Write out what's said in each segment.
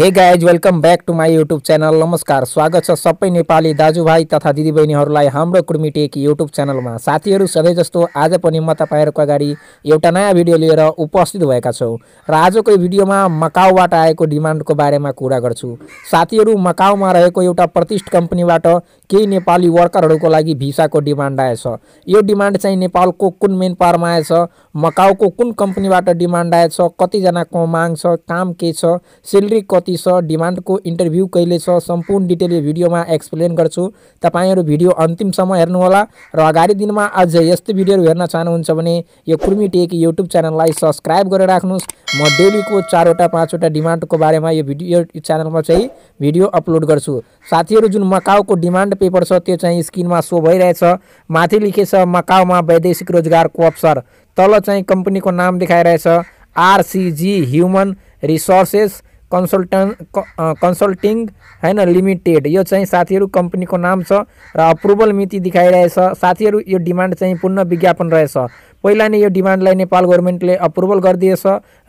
हे guys welcome back to my YouTube channel नमस्कार स्वागत छ सबै नेपाली दाजुभाइ तथा दिदीबहिनीहरूलाई हाम्रो कुर्मी टेक युट्युब च्यानलमा साथीहरू सधैँ जस्तो आज पनि म तपाईँहरूको अगाडि एउटा नयाँ भिडियो लिएर उपस्थित भएका छौँ र आजको भिडियोमा मकाउबाट आएको डिमान्डको बारेमा कुरा गर्छु साथीहरू मकाउमा रहेको एउटा प्रतिष्ठ कम्पनीबाट केही नेपाली वर्करहरूको लागि भिसाको डिमान्ड आएछ यो डिमान्ड चाहिँ नेपालको कुन मेन पारमा आएछ मकाउको कुन कम्पनीबाट डिमान्ड आएछ कतिजनाको माग छ काम के छ सेलेरी कति छ डिमान्डको इन्टरभ्यू कहिले छ सम्पूर्ण डिटेल यो भिडियोमा एक्सप्लेन गर्छु तपाईँहरू भिडियो अन्तिमसम्म हेर्नुहोला र अगाडि दिनमा अझ यस्तो भिडियोहरू हेर्न चाहनुहुन्छ भने यो कुर्मी टेक युट्युब च्यानललाई सब्सक्राइब गरेर राख्नुहोस् म डेलीको चारवटा पाँचवटा डिमान्डको बारेमा यो भिडियो च्यानलमा चाहिँ भिडियो अपलोड गर्छु साथीहरू जुन मकाउको डिमान्ड पेपर छ त्यो चाहिँ स्क्रिनमा सो भइरहेछ माथि लेखेछ मकाउमा वैदेशिक रोजगारको अवसर तल चाहिँ कम्पनीको नाम देखाइरहेछ RCG human resources consultant consulting होइन लिमिटेड यो चाहिँ साथीहरू कम्पनीको नाम छ र अप्रुभल मिति देखाइरहेछ साथीहरू यो डिमान्ड चाहिँ पुनः विज्ञापन रहेछ पहिला नै यो डिमान्डलाई नेपाल गभर्मेन्टले अप्रुभल गरिदिएछ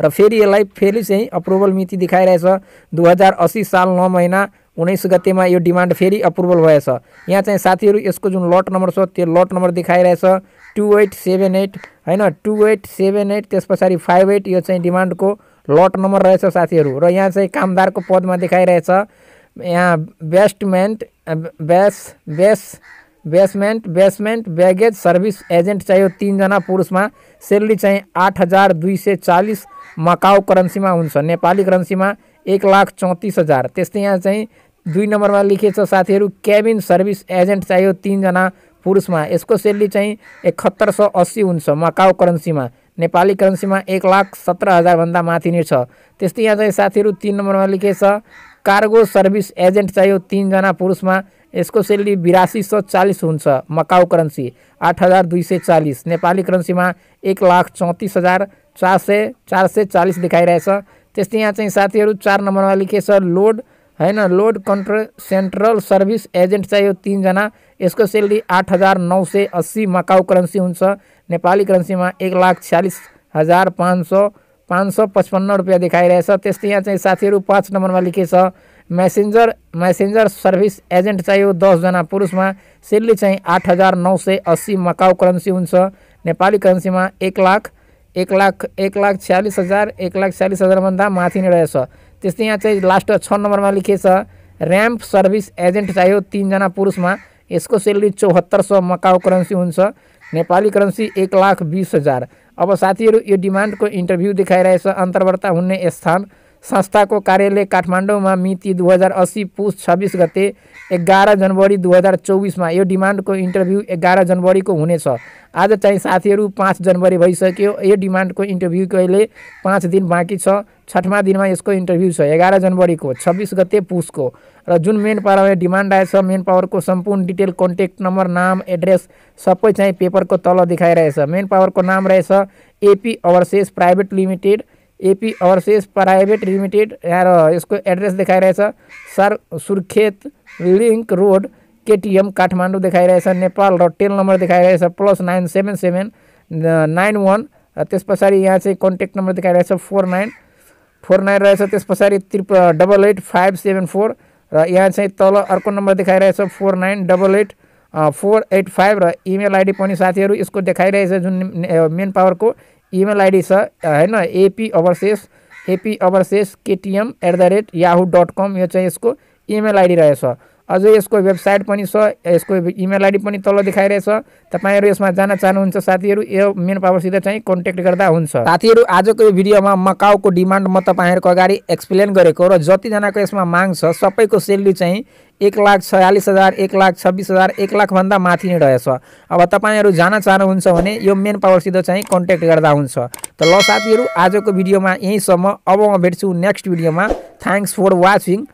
र फेरि यसलाई फेरि चाहिँ अप्रुभल मिति देखाइरहेछ दुई हजार असी साल नौ महिना उन्नाइस गतेमा यो डिमान्ड फेरि अप्रुभल भएछ यहाँ चाहिँ साथीहरू यसको जुन लट नम्बर छ त्यो लट नम्बर देखाइरहेछ टु एट सेभेन एट होइन टु एट सेभेन एट त्यस पछाडि फाइभ एट यो चाहिँ डिमान्डको लट साथी यहाँ से कामदार को पद में दिखाई रहे यहाँ basement base base basement baggage service agent चाहिए तीनजना पुरुष में सैलरी चाहिए आठ हजार दुई सौ चालीस मकाऊ करेंसी में होी करेंसी में एक लाख चौंतीस हजार तस्ते यहाँ चाहे दुई लिखे साथी कैबिन सर्विस एजेंट चाहिए तीनजना पुरुष में इसको सैलरी चाहे एकहत्तर सौ अस्सी हुन्छ करेंसी में नेपाली करेन्सीमा एक लाख सत्र हजारभन्दा माथि नै छ त्यस्तै यहाँ चाहिँ साथीहरू तिन नम्बरमा लेखेको छ कार्गो सर्भिस एजेन्ट चाहियो तिनजना पुरुषमा यसको सेलेरी बिरासी सौ चालिस हुन्छ मकाउ करेन्सी आठ हजार दुई सय चालिस नेपाली करेन्सीमा एक लाख चौतिस हजार चार सय चार सय चालिस देखाइरहेछ त्यस्तै यहाँ चाहिँ साथीहरू चार नम्बरमा लेखेको छ लोड है ना load control central service agent चाहिए जना इसको सैलरी आठ हजार नौ सौ अस्सी मकाऊ करेन्सी होी करेंसी में एक लाख छियालीस हजार पाँच सौ पाँच सौ पचपन्न रुपया दिखाई त्यस्तै यहाँ साथी पांच नंबर में लिखे मैसेंजर मैसेंजर सर्विस एजेंट चाहिए दस जना पुरुष में सैलरी चाहिए आठ हजार नौ सौ अस्सी मकाऊ करेन्सी होी करेंसी में एक लाख लाख एक लाख छियालीस हजार एक लाख छियालीस हजार भाग माथि नहीं रहे त्यस्तै यहाँ चाहिँ लास्ट छ लिखे लेखिएछ सर्विस एजेंट चाहिए तीनजना पुरुष में इसको सैलरी चौहत्तर सौ मकाओ करेन्सी होी नेपाली करेन्सी एक लाख बीस हजार अब साथी डिमांड को इंटरव्यू दिखाई रहे अंतर्वर्ता होने स्थान संस्थाको कार्यालय काठमाडौँमा मिति दुई हजार अस्सी पुस छब्बिस गते एघार जनवरी दुई हजार चौबिसमा यो डिमान्डको इन्टरभ्यू एघार जनवरीको हुनेछ आज चाहिँ साथीहरू पाँच जनवरी भइसक्यो यो डिमान्डको इन्टरभ्यू कहिले पाँच दिन बाँकी छ छठमा दिनमा यसको इन्टरभ्यू छ एघार जनवरीको छब्बिस गते पुसको र जुन मेन पावरमा डिमान्ड आएछ मेन पावरको सम्पूर्ण डिटेल कन्ट्याक्ट नम्बर नाम एड्रेस सबै चाहिँ पेपरको तल देखाइरहेछ मेन पावरको नाम रहेछ AP overseas private limited AP P private limited यार इसको एड्रेस दिखाई रहे sir Surkhet link road K T M Kathmandu दिखाई रहे नेपाल टेल नंबर दिखाई रहे plus nine seven seven nine one ते पड़ी यहाँ से चाहिँ नंबर दिखाई रहे फोर नाइन फोर नाइन रहे पड़ी triple double eight five seven four रहाँ से तल तल नंबर दिखाई रहे four nine double eight four eight five email ID ID साथी इसको देखाई रहे जो मेन को ईमेल आईडी सर है ना ए P अवरशेष A P overseas K T M at the rate Yahoo dot com यह चाहिए इसको ईमेल आईडी रहे सर अझै यसको वेबसाइट पनि छ यसको इमेल आइडी पनि तल देखाइरहेछ तपाईँहरू यसमा जान चाहनुहुन्छ साथीहरू यो मेन पावरसित चाहिँ कन्ट्याक्ट गर्दा हुन्छ साथीहरू आजको यो भिडियोमा मकाउको डिमान्ड म तपाईँहरूको अगाडि एक्सप्लेन गरेको र जतिजनाको यसमा माग छ सबैको सेलरी चाहिँ एक लाख छयालिस हजार एक लाख छब्बिस हजार एक लाखभन्दा माथि नै रहेछ अब तपाईँहरू जान चाहनुहुन्छ भने यो मेन पावरसित चाहिँ कन्ट्याक्ट गर्दा हुन्छ त ल साथीहरू आजको भिडियोमा यहीँसम्म अब म भेट्छु नेक्स्ट भिडियोमा थ्याङ्क्स फर वाचिङ